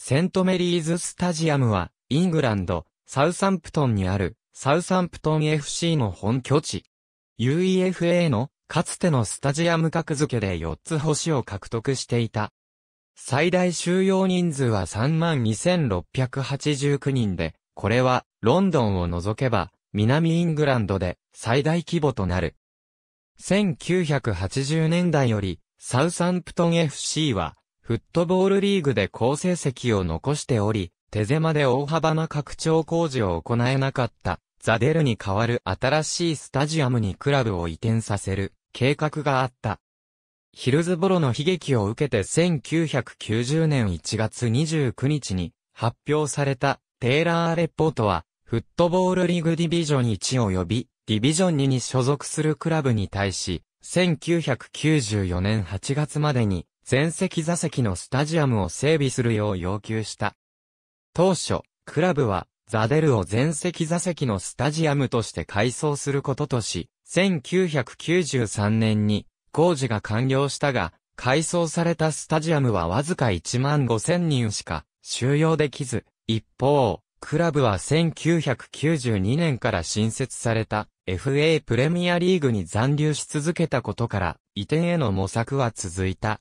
セントメリーズスタジアムは、イングランド、サウサンプトンにある、サウサンプトン FC の本拠地。UEFA の、かつてのスタジアム格付けで4つ星を獲得していた。最大収容人数は32,689人で、これは、ロンドンを除けば、南イングランドで最大規模となる。1980年代より、サウサンプトン FC は、フットボールリーグで好成績を残しており、手狭で大幅な拡張工事を行えなかった、ザデルに代わる新しいスタジアムにクラブを移転させる計画があった。ヒルズボロの悲劇を受けて1990年1月29日に発表されたテイラーレポートは、フットボールリーグディビジョン1及びディビジョン2に所属するクラブに対し、1994年8月までに全席座席のスタジアムを整備するよう要求した。当初、クラブは、ザデルを全席座席のスタジアムとして改装することとし、1993年に工事が完了したが、改装されたスタジアムはわずか1万5千人しか収容できず、一方、クラブは1992年から新設された FA プレミアリーグに残留し続けたことから移転への模索は続いた。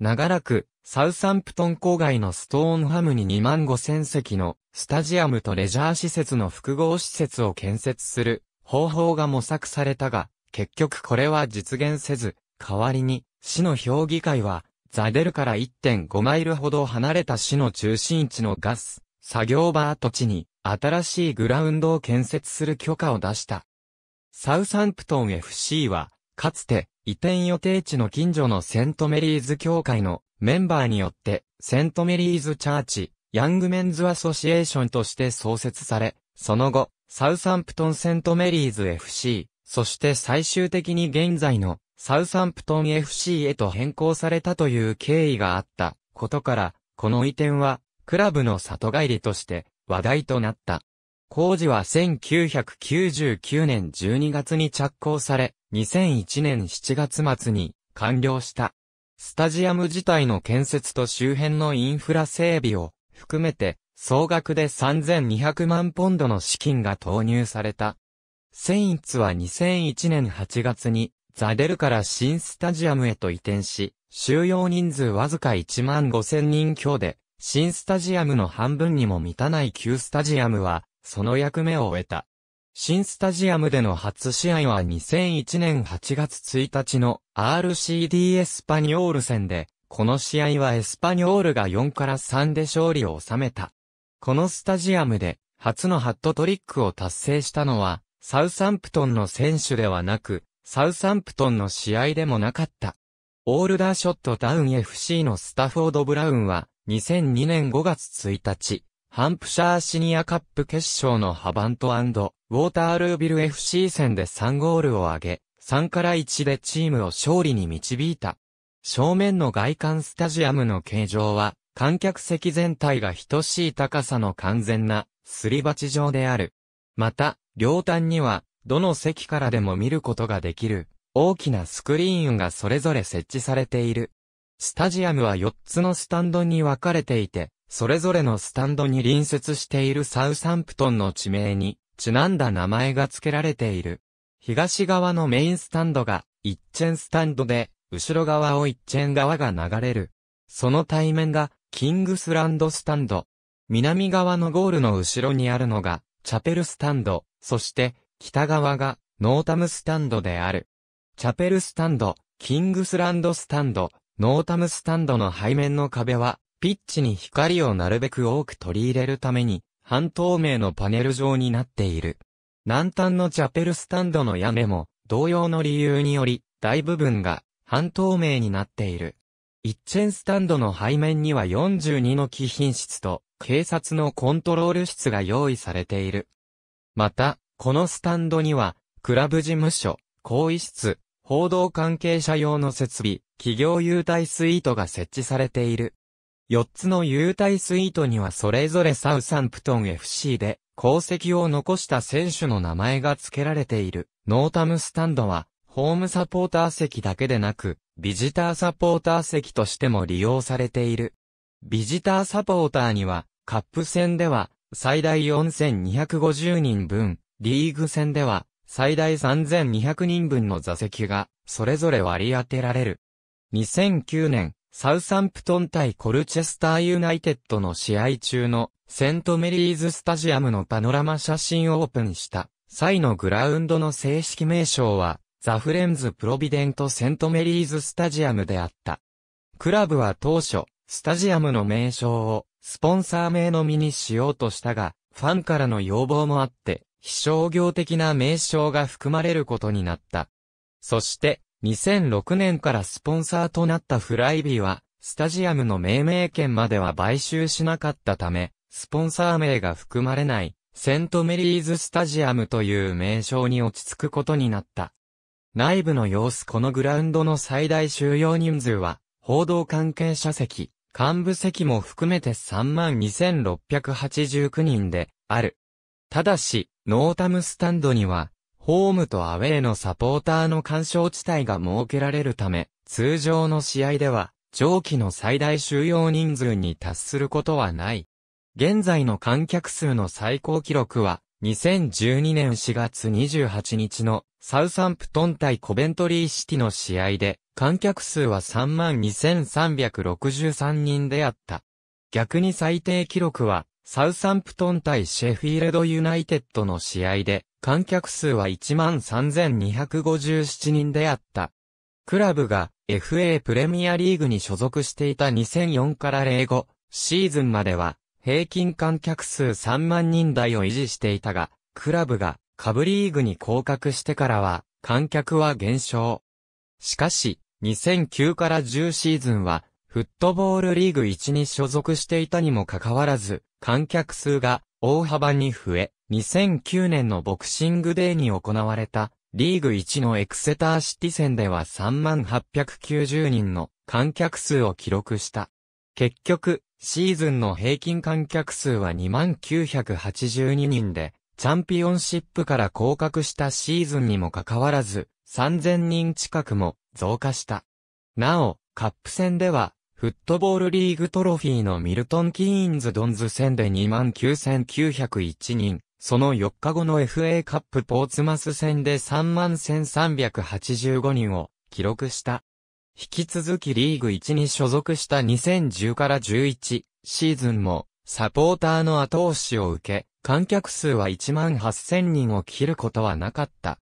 長らく、サウサンプトン郊外のストーンハムに2万5千席のスタジアムとレジャー施設の複合施設を建設する方法が模索されたが、結局これは実現せず、代わりに市の評議会はザデルから1.5マイルほど離れた市の中心地のガス作業場跡地に新しいグラウンドを建設する許可を出した。サウサンプトン FC は、かつて、移転予定地の近所のセントメリーズ協会のメンバーによって、セントメリーズチャーチ、ヤングメンズアソシエーションとして創設され、その後、サウサンプトンセントメリーズ FC、そして最終的に現在のサウサンプトン FC へと変更されたという経緯があったことから、この移転は、クラブの里帰りとして話題となった。工事は1999年12月に着工され、2001年7月末に完了した。スタジアム自体の建設と周辺のインフラ整備を含めて総額で3200万ポンドの資金が投入された。セインツは2001年8月にザデルから新スタジアムへと移転し、収容人数わずか1万5000人強で、新スタジアムの半分にも満たない旧スタジアムは、その役目を終えた。新スタジアムでの初試合は2001年8月1日の RCD エスパニョール戦で、この試合はエスパニョールが4から3で勝利を収めた。このスタジアムで初のハットトリックを達成したのは、サウサンプトンの選手ではなく、サウサンプトンの試合でもなかった。オールダーショットダウン FC のスタフォード・ブラウンは、2002年5月1日、ハンプシャーシニアカップ決勝のハバントウォータールービル FC 戦で3ゴールを挙げ、3から1でチームを勝利に導いた。正面の外観スタジアムの形状は、観客席全体が等しい高さの完全な、すり鉢状である。また、両端には、どの席からでも見ることができる、大きなスクリーンがそれぞれ設置されている。スタジアムは4つのスタンドに分かれていて、それぞれのスタンドに隣接しているサウサンプトンの地名に、ちなんだ名前が付けられている。東側のメインスタンドが、一チェンスタンドで、後ろ側を一チェン側が流れる。その対面が、キングスランドスタンド。南側のゴールの後ろにあるのが、チャペルスタンド、そして、北側が、ノータムスタンドである。チャペルスタンド、キングスランドスタンド、ノータムスタンドの背面の壁は、ピッチに光をなるべく多く取り入れるために、半透明のパネル状になっている。南端のチャペルスタンドの屋根も、同様の理由により、大部分が半透明になっている。一チェンスタンドの背面には42の貴賓室と、警察のコントロール室が用意されている。また、このスタンドには、クラブ事務所、更衣室、報道関係者用の設備、企業優待スイートが設置されている。4つの優待スイートにはそれぞれサウサンプトン FC で功績を残した選手の名前が付けられている。ノータムスタンドは、ホームサポーター席だけでなく、ビジターサポーター席としても利用されている。ビジターサポーターには、カップ戦では、最大4250人分、リーグ戦では、最大3200人分の座席が、それぞれ割り当てられる。2009年、サウサンプトン対コルチェスターユナイテッドの試合中のセントメリーズスタジアムのパノラマ写真をオープンした際のグラウンドの正式名称はザフレンズプロビデントセントメリーズスタジアムであった。クラブは当初、スタジアムの名称をスポンサー名のみにしようとしたが、ファンからの要望もあって、非商業的な名称が含まれることになった。そして、2006年からスポンサーとなったフライビーは、スタジアムの命名権までは買収しなかったため、スポンサー名が含まれない、セントメリーズスタジアムという名称に落ち着くことになった。内部の様子このグラウンドの最大収容人数は、報道関係者席、幹部席も含めて32,689人で、ある。ただし、ノータムスタンドには、ホームとアウェーのサポーターの干渉地帯が設けられるため、通常の試合では、上記の最大収容人数に達することはない。現在の観客数の最高記録は、2012年4月28日のサウサンプトン対コベントリーシティの試合で、観客数は32,363人であった。逆に最低記録は、サウサンプトン対シェフィールドユナイテッドの試合で、観客数は13,257人であった。クラブが FA プレミアリーグに所属していた2004から05シーズンまでは平均観客数3万人台を維持していたが、クラブが下部リーグに降格してからは観客は減少。しかし、2009から10シーズンはフットボールリーグ1に所属していたにもかかわらず、観客数が大幅に増え、2009年のボクシングデーに行われたリーグ1のエクセターシティ戦では3890人の観客数を記録した。結局、シーズンの平均観客数は2982人で、チャンピオンシップから降格したシーズンにもかかわらず、3000人近くも増加した。なお、カップ戦ではフットボールリーグトロフィーのミルトン・キーンズ・ドンズ戦で29,901人、その4日後の FA カップポーツマス戦で31,385人を記録した。引き続きリーグ1に所属した2010から11シーズンもサポーターの後押しを受け、観客数は18,000人を切ることはなかった。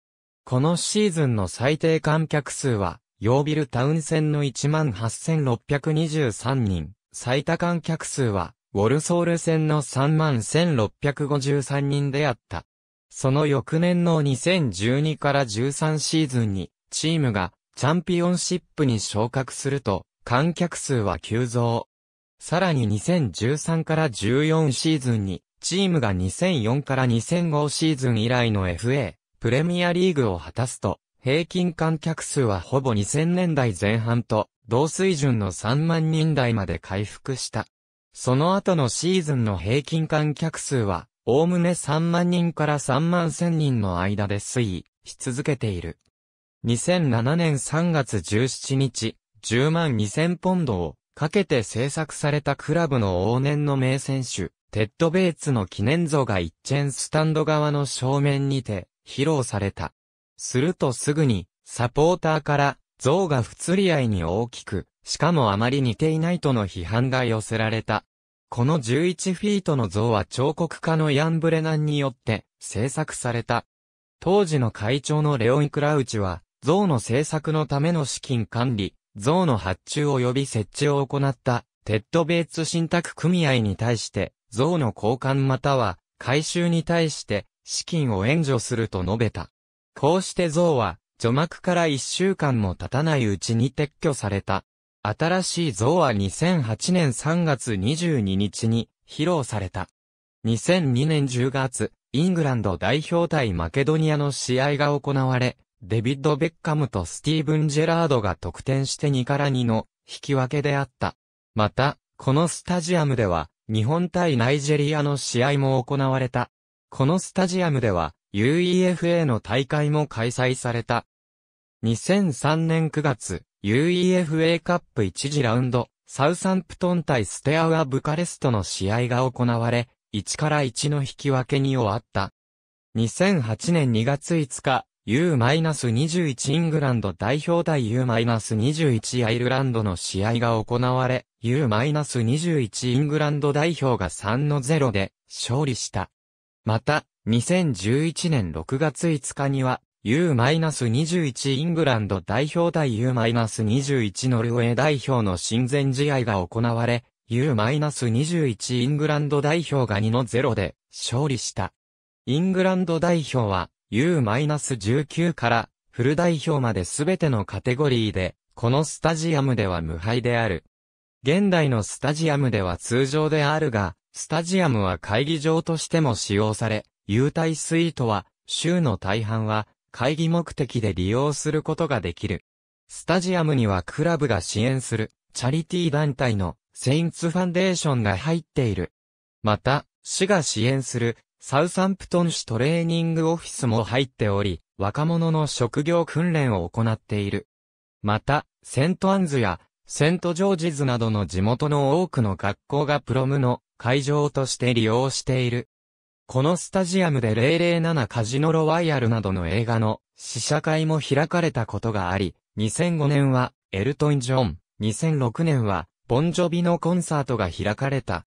このシーズンの最低観客数はヨービルタウン戦の18,623人、最多観客数は、ウォルソール戦の31,653人であった。その翌年の2012から13シーズンに、チームがチャンピオンシップに昇格すると、観客数は急増。さらに2013から14シーズンに、チームが2004から2005シーズン以来の FA、プレミアリーグを果たすと、平均観客数はほぼ2000年代前半と同水準の3万人台まで回復した。その後のシーズンの平均観客数は、おおむね3万人から3万1000人の間で推移し続けている。2007年3月17日、10万2000ポンドをかけて制作されたクラブの往年の名選手、テッド・ベイツの記念像が一チェンスタンド側の正面にて披露された。するとすぐに、サポーターから、像が不釣り合いに大きく、しかもあまり似ていないとの批判が寄せられた。この11フィートの像は彫刻家のヤン・ブレナンによって制作された。当時の会長のレオン・クラウチは、像の制作のための資金管理、像の発注及び設置を行ったテッド・ベイツ信託組合に対して、像の交換または回収に対して資金を援助すると述べた。こうして像は、除幕から一週間も経たないうちに撤去された。新しい像は2008年3月22日に披露された。2002年10月、イングランド代表対マケドニアの試合が行われ、デビッド・ベッカムとスティーブン・ジェラードが得点して2から2の引き分けであった。また、このスタジアムでは、日本対ナイジェリアの試合も行われた。このスタジアムでは、UEFA の大会も開催された。2003年9月、UEFA カップ1次ラウンド、サウサンプトン対ステアウアブカレストの試合が行われ、1から1の引き分けに終わった。2008年2月5日、U-21 イングランド代表対 U-21 アイルランドの試合が行われ、U-21 イングランド代表が3の0で勝利した。また、2011年6月5日には、U-21 イングランド代表対 U-21 ノルウェー代表の親善試合が行われ、U-21 イングランド代表が2の0で勝利した。イングランド代表は U-19 からフル代表まで全てのカテゴリーで、このスタジアムでは無敗である。現代のスタジアムでは通常であるが、スタジアムは会議場としても使用され、優待スイートは、州の大半は、会議目的で利用することができる。スタジアムにはクラブが支援する、チャリティー団体の、セインツファンデーションが入っている。また、市が支援する、サウサンプトン市トレーニングオフィスも入っており、若者の職業訓練を行っている。また、セントアンズや、セントジョージズなどの地元の多くの学校がプロムの会場として利用している。このスタジアムで007カジノロワイヤルなどの映画の試写会も開かれたことがあり、2005年はエルトン・ジョン、2006年はボンジョビのコンサートが開かれた。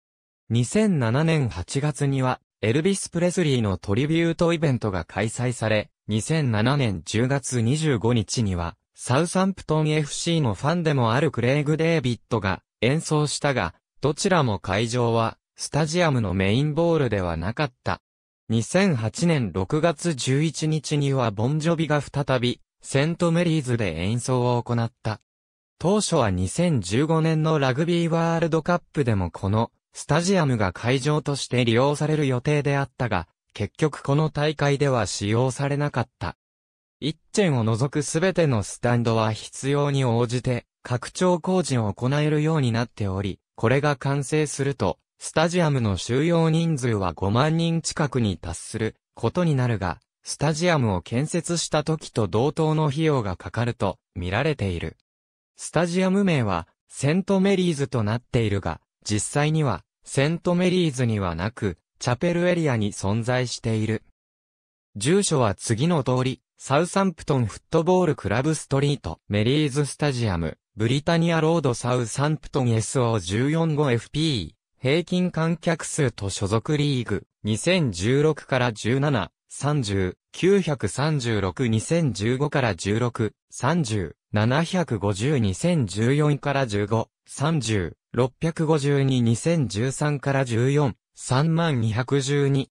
2007年8月にはエルビス・プレスリーのトリビュートイベントが開催され、2007年10月25日にはサウサンプトン FC のファンでもあるクレイグ・デイビッドが演奏したが、どちらも会場はスタジアムのメインボールではなかった。2008年6月11日にはボンジョビが再び、セントメリーズで演奏を行った。当初は2015年のラグビーワールドカップでもこの、スタジアムが会場として利用される予定であったが、結局この大会では使用されなかった。一チェンを除くすべてのスタンドは必要に応じて拡張工事を行えるようになっており、これが完成するとスタジアムの収容人数は5万人近くに達することになるが、スタジアムを建設した時と同等の費用がかかると見られている。スタジアム名はセントメリーズとなっているが、実際にはセントメリーズにはなく、チャペルエリアに存在している。住所は次の通り、サウサンプトンフットボールクラブストリート、メリーズスタジアム、ブリタニアロードサウサンプトン SO14 5FP。平均観客数と所属リーグ、2016から17、30、936、2015から16、30、750、2014から15、30、652、2013から14、3212。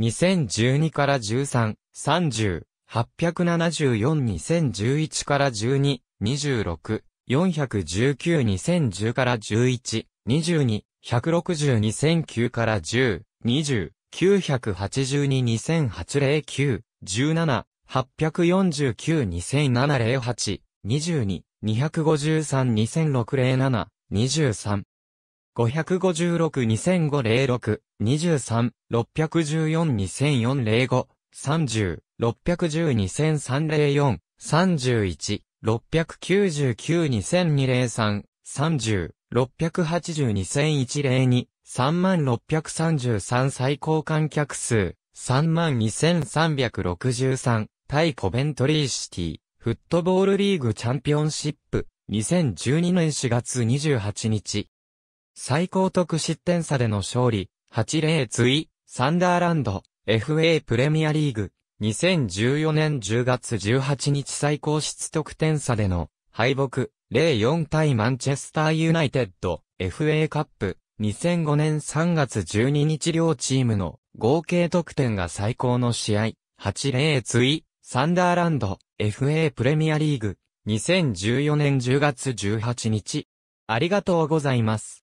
2012から13、30、874、2011から12、26、419、2010から11、22、1 6 2 0 0 9から10、20、982-2008-09、17、849-2007-08、22、253-2006-07、23、556-2005-06、23、614-2004-05、30、612-2003-04、31、699-2002-03、30、682,001万最高観客数、32,363、対コベントリーシティ、フットボールリーグチャンピオンシップ、2012年4月28日。最高得失点差での勝利、8例追、サンダーランド、FA プレミアリーグ、2014年10月18日最高失得点差での敗北、04対マンチェスターユナイテッド FA カップ2005年3月12日両チームの合計得点が最高の試合8-0追サンダーランド FA プレミアリーグ2014年10月18日ありがとうございます。